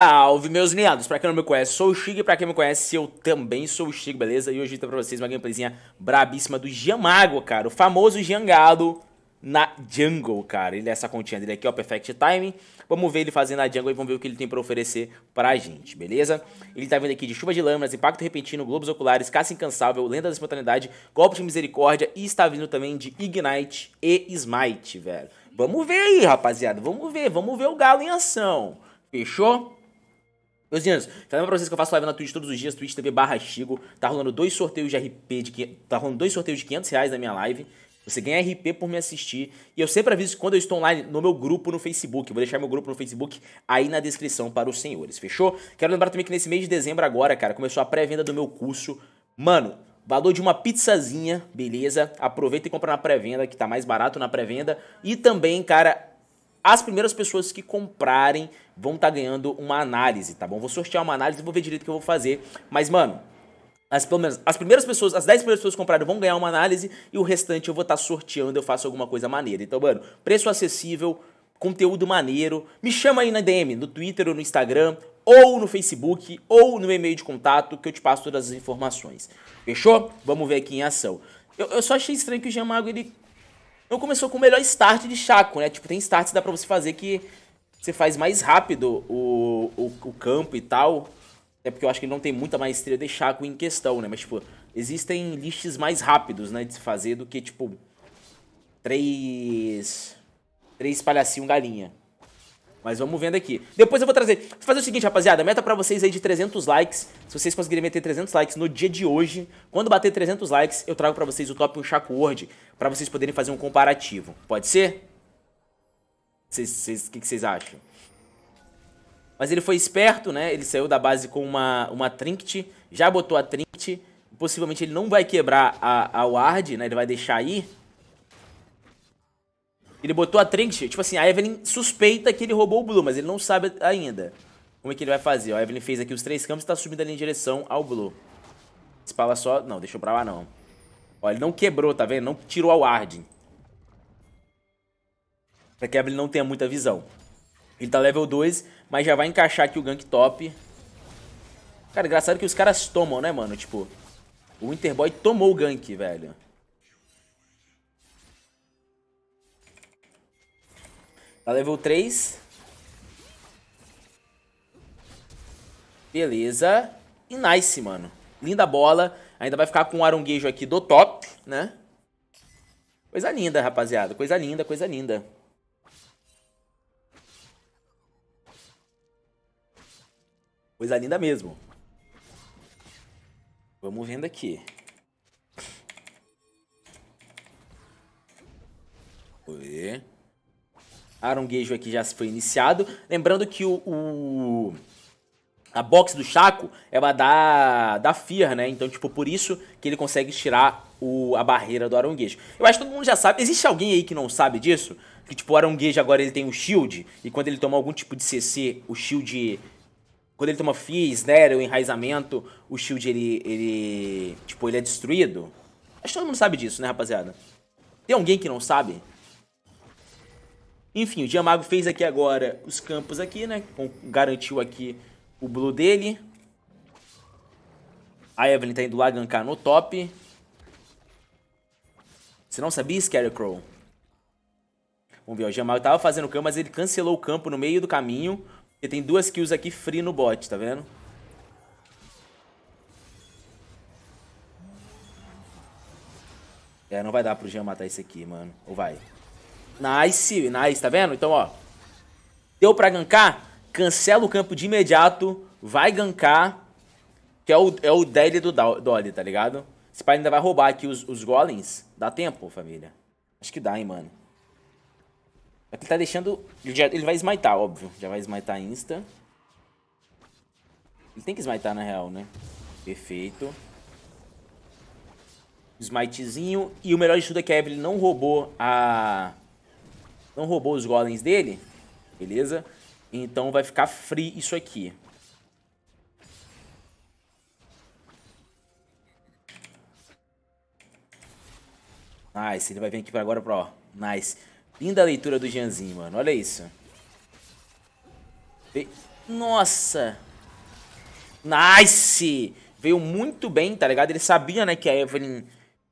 Salve meus linhados, pra quem não me conhece, sou o Shig, pra quem me conhece, eu também sou o Shig, beleza? E hoje tá pra vocês uma gameplayzinha brabíssima do Giamago, cara, o famoso Giangado na jungle, cara. Ele é essa continha dele aqui, ó, Perfect Time. Vamos ver ele fazendo a jungle e vamos ver o que ele tem pra oferecer pra gente, beleza? Ele tá vindo aqui de Chuva de Lâminas, Impacto Repentino, Globos Oculares, Caça Incansável, Lenda da Espontaneidade, Golpe de Misericórdia e está vindo também de Ignite e Smite, velho. Vamos ver aí, rapaziada, vamos ver, vamos ver o galo em ação, fechou? Meus meninos, falando tá pra vocês que eu faço live na Twitch todos os dias, Twitch TV barra Chigo. Tá rolando dois sorteios de RP, de, tá rolando dois sorteios de 500 reais na minha live. Você ganha RP por me assistir. E eu sempre aviso que quando eu estou online no meu grupo no Facebook. vou deixar meu grupo no Facebook aí na descrição para os senhores, fechou? Quero lembrar também que nesse mês de dezembro agora, cara, começou a pré-venda do meu curso. Mano, valor de uma pizzazinha, beleza? Aproveita e compra na pré-venda, que tá mais barato na pré-venda. E também, cara, as primeiras pessoas que comprarem vão estar tá ganhando uma análise, tá bom? Vou sortear uma análise, e vou ver direito o que eu vou fazer. Mas, mano, as, pelo menos, as primeiras pessoas, as 10 primeiras pessoas que compraram vão ganhar uma análise e o restante eu vou estar tá sorteando, eu faço alguma coisa maneira. Então, mano, preço acessível, conteúdo maneiro. Me chama aí na DM, no Twitter ou no Instagram, ou no Facebook, ou no e-mail de contato, que eu te passo todas as informações. Fechou? Vamos ver aqui em ação. Eu, eu só achei estranho que o Giamago, ele não começou com o melhor start de Chaco, né? Tipo, tem starts que dá pra você fazer que você faz mais rápido o, o, o campo e tal. É porque eu acho que ele não tem muita maestria de Chaco em questão, né? Mas, tipo, existem lists mais rápidos, né? De se fazer do que, tipo, três... Três palhacinho galinha. Mas vamos vendo aqui. Depois eu vou trazer... Vou fazer o seguinte, rapaziada. Meta pra vocês aí de 300 likes. Se vocês conseguirem meter 300 likes no dia de hoje, quando bater 300 likes, eu trago pra vocês o Top 1 Chaco Word, pra vocês poderem fazer um comparativo. Pode ser? O que vocês acham? Mas ele foi esperto, né? Ele saiu da base com uma, uma trinket, já botou a trinket. Possivelmente ele não vai quebrar a, a ward, né? Ele vai deixar aí Ele botou a trinket, tipo assim, a Evelyn suspeita que ele roubou o Blue, mas ele não sabe ainda como é que ele vai fazer. Ó, a Evelyn fez aqui os três campos e tá subindo ali em direção ao Blue. espala só... Não, deixou pra lá não. Ó, ele não quebrou, tá vendo? Não tirou a ward. Pra que ele não tenha muita visão. Ele tá level 2, mas já vai encaixar aqui o gank top. Cara, engraçado que os caras tomam, né, mano? Tipo, o Winterboy tomou o gank, velho. Tá level 3. Beleza. E nice, mano. Linda bola. Ainda vai ficar com o um aronguejo aqui do top, né? Coisa linda, rapaziada. Coisa linda, coisa linda. Coisa linda mesmo. Vamos vendo aqui. Vou ver. Aronguejo aqui já foi iniciado. Lembrando que o, o... A box do Chaco é uma da, da Fear, né? Então, tipo, por isso que ele consegue tirar o, a barreira do Aronguejo. Eu acho que todo mundo já sabe. Existe alguém aí que não sabe disso? Que, tipo, o Aronguejo agora ele tem o shield. E quando ele toma algum tipo de CC, o shield quando ele toma Fizz, né, o enraizamento, o shield, ele, ele... Tipo, ele é destruído. Acho que todo mundo sabe disso, né, rapaziada? Tem alguém que não sabe? Enfim, o Diamago fez aqui agora os campos aqui, né? Garantiu aqui o blue dele. A Evelyn tá indo lá gankar no top. Você não sabia, Scarecrow? Vamos ver, ó, o Diamago tava fazendo o campo, mas ele cancelou o campo no meio do caminho. Porque tem duas kills aqui free no bot, tá vendo? É, não vai dar pro Jean matar esse aqui, mano. Ou vai? Nice, nice, tá vendo? Então, ó. Deu pra gankar? Cancela o campo de imediato. Vai gankar. Que é o, é o Dele do Dolly, tá ligado? Esse pai ainda vai roubar aqui os, os golems. Dá tempo, família? Acho que dá, hein, mano. Ele tá deixando... Ele, já, ele vai smitar, óbvio. Já vai smitar insta. Ele tem que smitar, na real, né? Perfeito. Smitezinho. E o melhor de tudo é que a Evelyn não roubou a... Não roubou os golems dele. Beleza? Então vai ficar free isso aqui. Nice. Ele vai vir aqui agora, pra... Ó. Nice. Linda leitura do Janzinho, mano. Olha isso. Ve Nossa! Nice! Veio muito bem, tá ligado? Ele sabia, né, que a Evelyn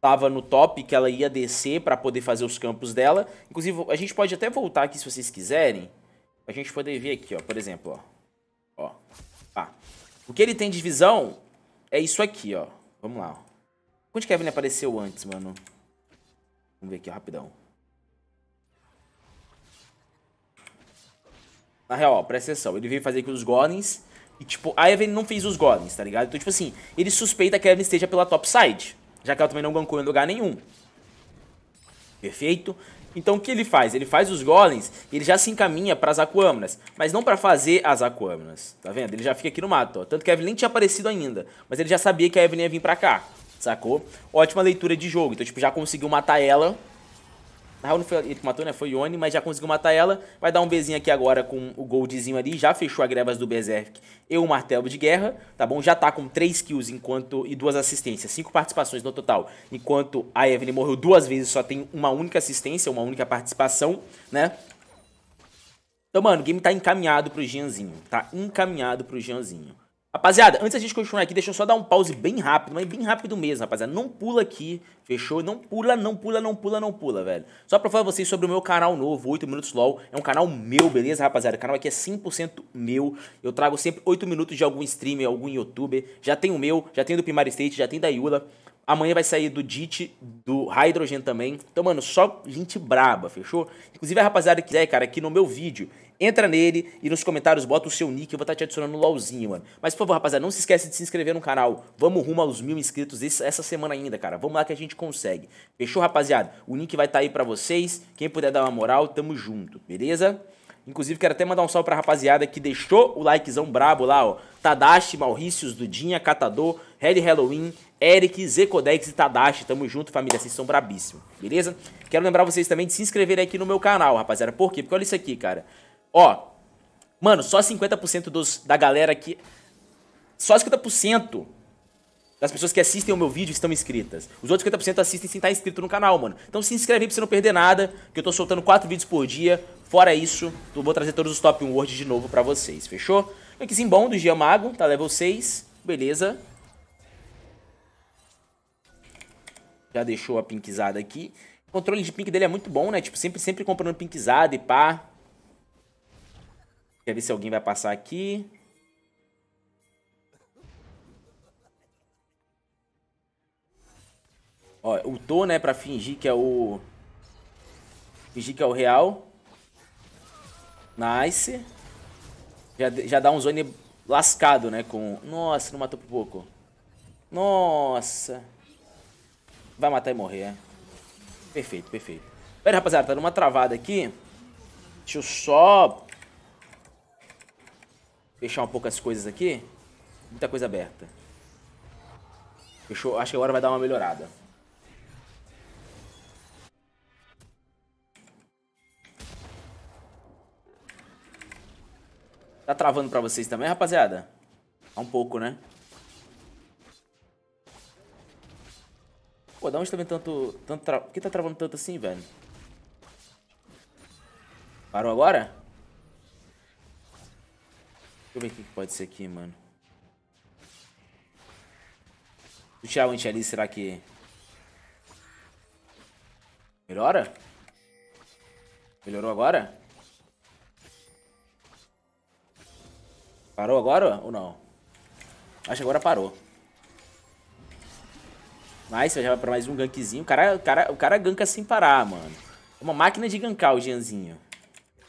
tava no top, que ela ia descer para poder fazer os campos dela. Inclusive, a gente pode até voltar aqui se vocês quiserem. Pra gente poder ver aqui, ó. Por exemplo, ó. Ó. Ah. O que ele tem de visão é isso aqui, ó. Vamos lá, ó. Onde que a Evelyn apareceu antes, mano? Vamos ver aqui, ó, rapidão. Na real, ó, presta atenção. Ele veio fazer aqui os golems. E, tipo, a Evelyn não fez os golems, tá ligado? Então, tipo assim, ele suspeita que a Evelyn esteja pela topside. Já que ela também não gankou em lugar nenhum. Perfeito? Então o que ele faz? Ele faz os golems ele já se encaminha para as mas não para fazer as Aquamanas. tá vendo? Ele já fica aqui no mato, ó. Tanto que a Evelyn nem tinha aparecido ainda, mas ele já sabia que a Evelyn ia vir para cá, sacou? Ótima leitura de jogo, então tipo, já conseguiu matar ela na real, não foi ele que matou, né? Foi Yone, mas já conseguiu matar ela. Vai dar um Bzinho aqui agora com o Goldzinho ali. Já fechou a grevas do Berserk e o Martelo de Guerra, tá bom? Já tá com 3 kills enquanto, e duas assistências. 5 participações no total. Enquanto a Evelyn morreu duas vezes, só tem uma única assistência, uma única participação, né? Então, mano, o game tá encaminhado pro Gianzinho. Tá encaminhado pro Gianzinho. Rapaziada, antes da gente continuar aqui, deixa eu só dar um pause bem rápido, mas bem rápido mesmo, rapaziada. Não pula aqui, fechou? Não pula, não pula, não pula, não pula, velho. Só pra falar vocês sobre o meu canal novo, 8 Minutos LOL. É um canal meu, beleza, rapaziada? O canal aqui é 100% meu. Eu trago sempre 8 minutos de algum streamer, algum youtuber. Já tem o meu, já tem do Primary State, já tem da Yula. Amanhã vai sair do DIT, do Hydrogen também. Então, mano, só gente braba, fechou? Inclusive, a rapaziada que quiser, cara, aqui no meu vídeo, entra nele e nos comentários bota o seu nick, eu vou estar tá te adicionando no LOLzinho, mano. Mas por favor, rapaziada, não se esquece de se inscrever no canal. Vamos rumo aos mil inscritos essa semana ainda, cara. Vamos lá que a gente consegue. Fechou, rapaziada? O link vai estar tá aí pra vocês. Quem puder dar uma moral, tamo junto, beleza? Inclusive, quero até mandar um salve pra rapaziada que deixou o likezão brabo lá, ó. Tadashi, Maurícios, Dudinha, Catador, Red Halloween, Eric, Zecodex e Tadashi. Tamo junto, família. Vocês são brabíssimos, beleza? Quero lembrar vocês também de se inscreverem aqui no meu canal, rapaziada. Por quê? Porque olha isso aqui, cara. Ó, mano, só 50% dos, da galera que... Só 50% das pessoas que assistem o meu vídeo estão inscritas. Os outros 50% assistem sem estar inscrito no canal, mano. Então se inscreve aí pra você não perder nada, que eu tô soltando 4 vídeos por dia. Fora isso, eu vou trazer todos os top 1 words de novo pra vocês, fechou? Linkzinho bom do Gia Mago, tá level 6, beleza. Já deixou a pinkizada aqui. O controle de pink dele é muito bom, né? Tipo, sempre, sempre comprando pinkizada e pá. Quer ver se alguém vai passar aqui. Ó, Tô, né, pra fingir que é o... Fingir que é o real. Nice. Já, já dá um zone lascado, né, com... Nossa, não matou por pouco. Nossa. Vai matar e morrer, é. Perfeito, perfeito. Pera, rapaziada, tá dando uma travada aqui. Deixa eu só fechar um pouco as coisas aqui. Muita coisa aberta. Fechou? Acho que agora vai dar uma melhorada. Tá travando pra vocês também, rapaziada? Tá um pouco, né? Pô, da onde tá vendo tanto... tanto tra... Por que tá travando tanto assim, velho? Parou agora? eu ver o que pode ser aqui, mano. o int ali, será que... Melhora? Melhorou agora? Parou agora ou não? Acho que agora parou. Mas já vai pra mais um gankzinho. O cara, o, cara, o cara ganka sem parar, mano. É uma máquina de gankar o Jeanzinho.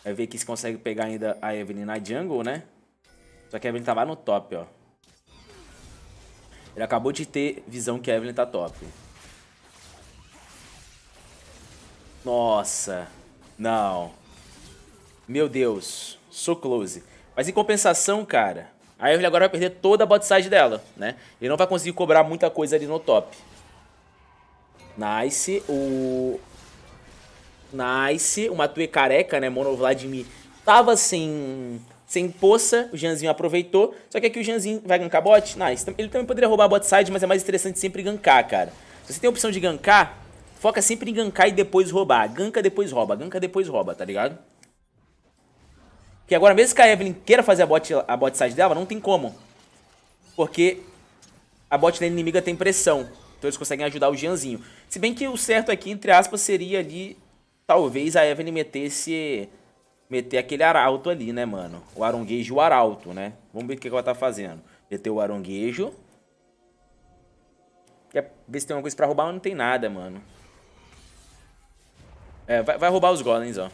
Vai ver aqui se consegue pegar ainda a Evelyn na jungle, né? Só que a Evelyn tava no top, ó. Ele acabou de ter visão que a Evelyn tá top. Nossa. Não. Meu Deus. Sou close. Mas em compensação, cara, a Evelyn agora vai perder toda a bot side dela, né? Ele não vai conseguir cobrar muita coisa ali no top. Nice. O... Nice. Uma Tue careca, né? Mono Vladimir tava sem sem poça, o Janzinho aproveitou. Só que aqui o Janzinho vai gankar bot? Nice. Ele também poderia roubar bot side, mas é mais interessante sempre gankar, cara. Se você tem a opção de gankar, foca sempre em gankar e depois roubar. Ganka depois rouba, ganka depois rouba, tá ligado? Que agora mesmo que a Evelyn queira fazer a bot, a bot side dela, não tem como. Porque a bot da inimiga tem pressão. Então eles conseguem ajudar o Janzinho. Se bem que o certo aqui, entre aspas, seria ali... Talvez a Evelyn metesse meter aquele arauto ali, né, mano? O aronguejo e o arauto, né? Vamos ver o que, ela tá fazendo. Meter o aronguejo. Quer ver se tem alguma coisa pra roubar, mas não tem nada, mano. É, vai, vai roubar os golems, ó.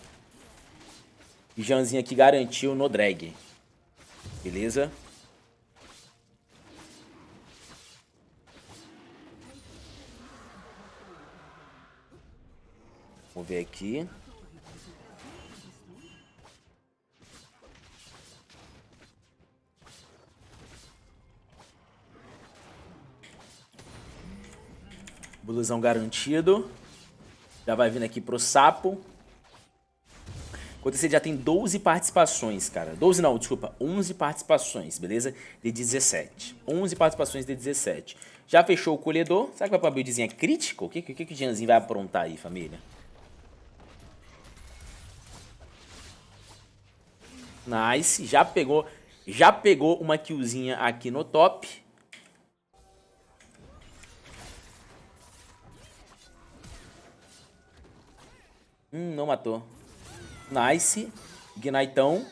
Janzinho aqui garantiu no drag. Beleza? Vamos ver aqui. Blusão garantido. Já vai vindo aqui pro sapo. Acontecer já tem 12 participações, cara. 12 não, desculpa. 11 participações, beleza? De 17. 11 participações de 17. Já fechou o colhedor. Será que vai pra buildzinha crítico? O que, que, que o Janzinho vai aprontar aí, família? Nice. Já pegou, já pegou uma killzinha aqui no top. Hum, não matou. Nice. Ignaitão.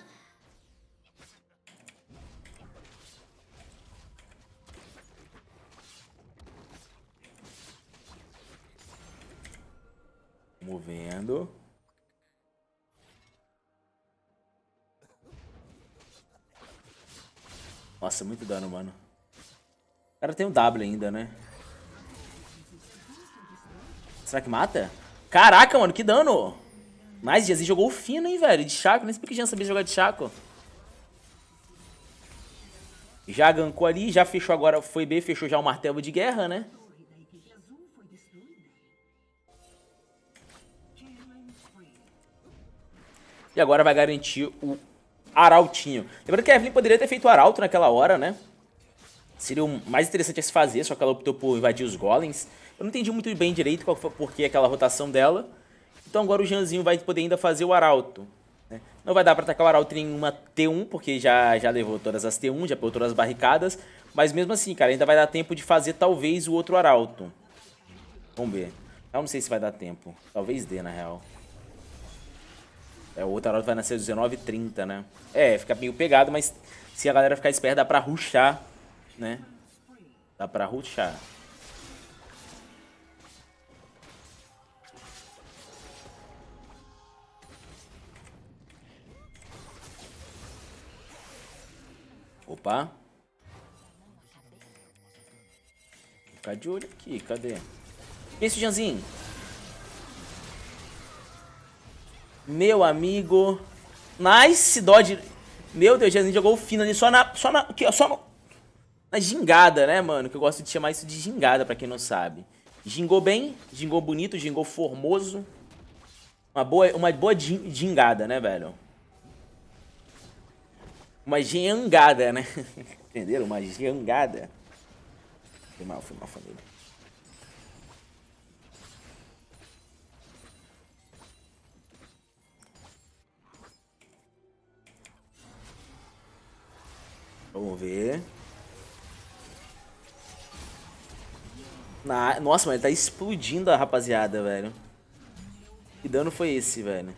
Movendo. Nossa, muito dano, mano. O cara tem um W ainda, né? Será que mata? Caraca, mano, que dano. Mas Jazzy jogou fino, hein, velho. De Chaco. Nem sei porque Jean sabia jogar de Chaco. Já gankou ali, já fechou agora. Foi B, fechou já o martelo de guerra, né? E agora vai garantir o Arautinho. Lembrando que a Evelyn poderia ter feito o Arauto naquela hora, né? Seria o mais interessante a se fazer, só que ela optou por invadir os golems. Eu não entendi muito bem direito qual foi, porque aquela rotação dela. Então agora o Janzinho vai poder ainda fazer o Arauto. Né? Não vai dar para atacar o Arauto em uma T1, porque já, já levou todas as T1, já pegou todas as barricadas. Mas mesmo assim, cara, ainda vai dar tempo de fazer talvez o outro Arauto. Vamos ver. Eu não sei se vai dar tempo. Talvez dê, na real. É, o outro Arauto vai nascer às 19h30, né? É, fica meio pegado, mas se a galera ficar esperta, dá pra ruxar, né? Dá pra ruxar. Opa. ficar de olho aqui, cadê? Esse Janzinho. Meu amigo. Nice dodge. Meu Deus, Janzinho jogou o fino ali só na... Só na... Só no, na gingada, né, mano? Que eu gosto de chamar isso de gingada, pra quem não sabe. Gingou bem, gingou bonito, gingou formoso. Uma boa, uma boa gingada, né, velho? uma jangada, né? Entenderam? Uma jangada. Foi mal, foi mal, família. Vamos ver. Nossa, mas ele tá explodindo a rapaziada, velho. Que dano foi esse, velho?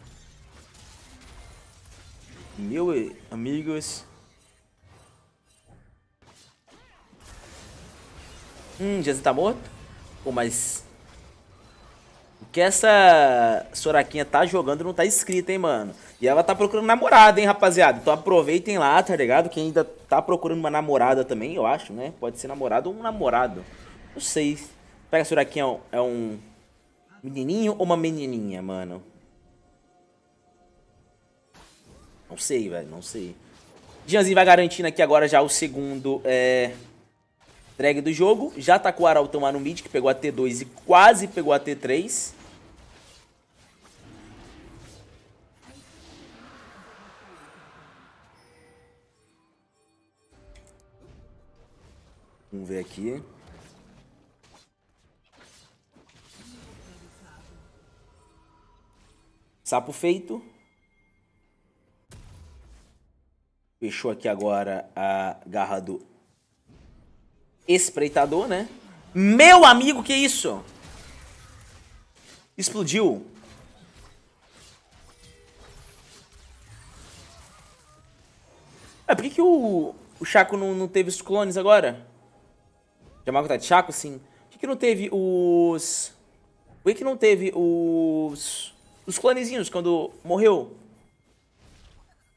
meu amigos. Hum, Jesus tá morto? Pô, mas... O que essa Soraquinha tá jogando não tá escrito, hein, mano? E ela tá procurando namorada, hein, rapaziada? Então aproveitem lá, tá ligado? Quem ainda tá procurando uma namorada também, eu acho, né? Pode ser namorado ou um namorado. Não sei. Pega a Soraquinha, é um menininho ou uma menininha, mano? Não sei, velho, não sei. Janzinho vai garantindo aqui agora já o segundo é, drag do jogo. Já tacou tá o Araltão lá no mid, que pegou a T2 e quase pegou a T3. Vamos ver aqui. Sapo feito. Fechou aqui agora a garra do espreitador, né? Meu amigo, que isso? Explodiu. É, por que, que o, o Chaco não, não teve os clones agora? Jamaco tá de Chaco, sim. Por que, que não teve os... Por que, que não teve os... Os clonezinhos quando morreu?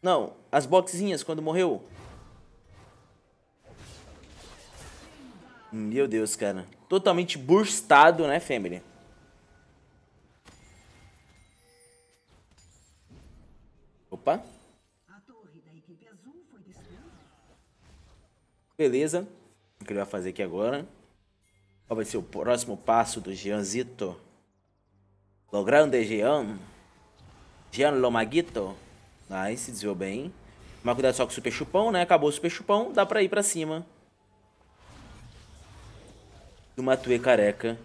Não, as boxinhas quando morreu. Meu Deus, cara. Totalmente burstado, né, family? Opa. Beleza. O que ele vai fazer aqui agora? Qual vai ser o próximo passo do Jeanzito? Lo grande Jean. Jean Lomaguito. Nice, desviou bem. Mas cuidado só com o super chupão, né? Acabou o super chupão, dá pra ir pra cima. Do Matue careca.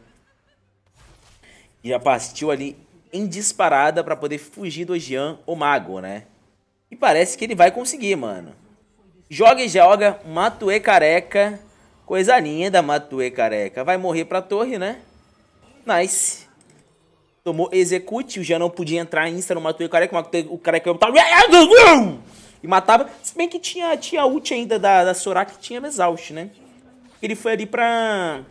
E já partiu ali em disparada pra poder fugir do Jean, o mago, né? E parece que ele vai conseguir, mano. Joga e joga, Matue careca. Coisa linda, Matue careca. Vai morrer pra torre, né? Nice tomou execute, o Jean não podia entrar em Insta no o Careca, o Careca matava e matava. Se bem que tinha, tinha ult ainda da, da Sorak, tinha Exaust, né? Ele foi ali pra,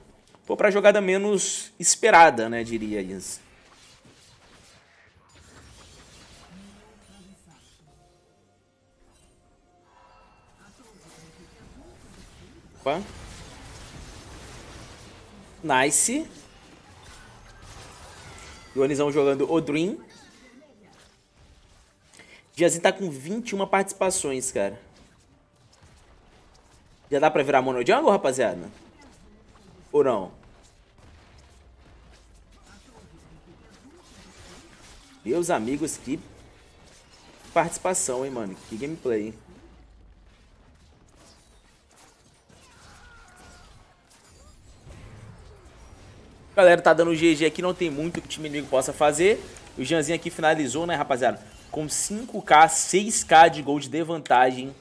foi pra jogada menos esperada, né, diria isso. Opa. Nice. E o Anizão jogando o Dream. Diazinho tá com 21 participações, cara. Já dá pra virar mono jungle, rapaziada? Ou não? Meus amigos, que participação, hein, mano? Que gameplay, hein? Galera, tá dando GG aqui, não tem muito que o time inimigo possa fazer. O Janzinho aqui finalizou, né, rapaziada? Com 5k, 6k de gold de vantagem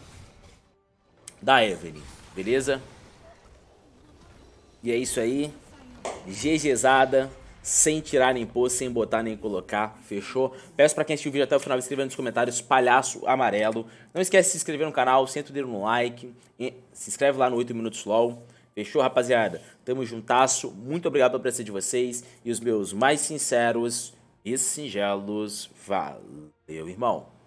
da Evelyn, beleza? E é isso aí. GGzada sem tirar nem pôr, sem botar nem colocar, fechou? Peço para quem assistiu o vídeo até o final, escreva nos comentários, palhaço amarelo. Não esquece de se inscrever no canal, senta o dedo no like, se inscreve lá no 8 Minutos LOL. Fechou, rapaziada? Tamo juntasso. Muito obrigado pela presença de vocês e os meus mais sinceros e singelos. Valeu, irmão.